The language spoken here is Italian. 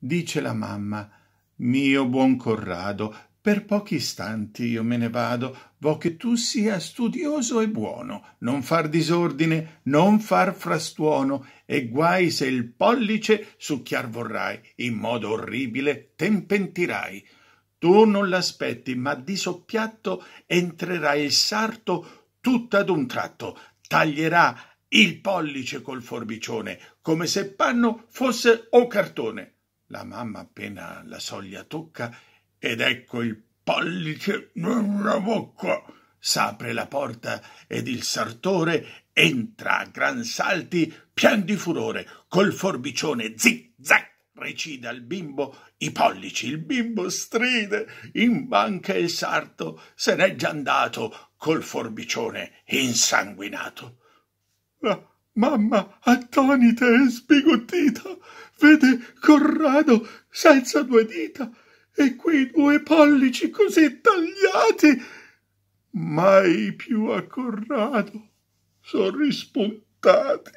dice la mamma mio buon corrado per pochi istanti io me ne vado vo che tu sia studioso e buono non far disordine non far frastuono e guai se il pollice succhiar vorrai in modo orribile ten pentirai tu non l'aspetti ma di soppiatto entrerà il sarto tutto ad un tratto taglierà il pollice col forbicione come se panno fosse o cartone la mamma appena la soglia tocca ed ecco il pollice nella bocca. S'apre la porta ed il sartore entra a gran salti, pien di furore, col forbicione zig-zag Recida al bimbo i pollici. Il bimbo stride, in banca il sarto se n'è già andato col forbicione insanguinato. Ah. Mamma, attonita e sbigottita, vede Corrado senza due dita e quei due pollici così tagliati. Mai più a Corrado son rispuntati.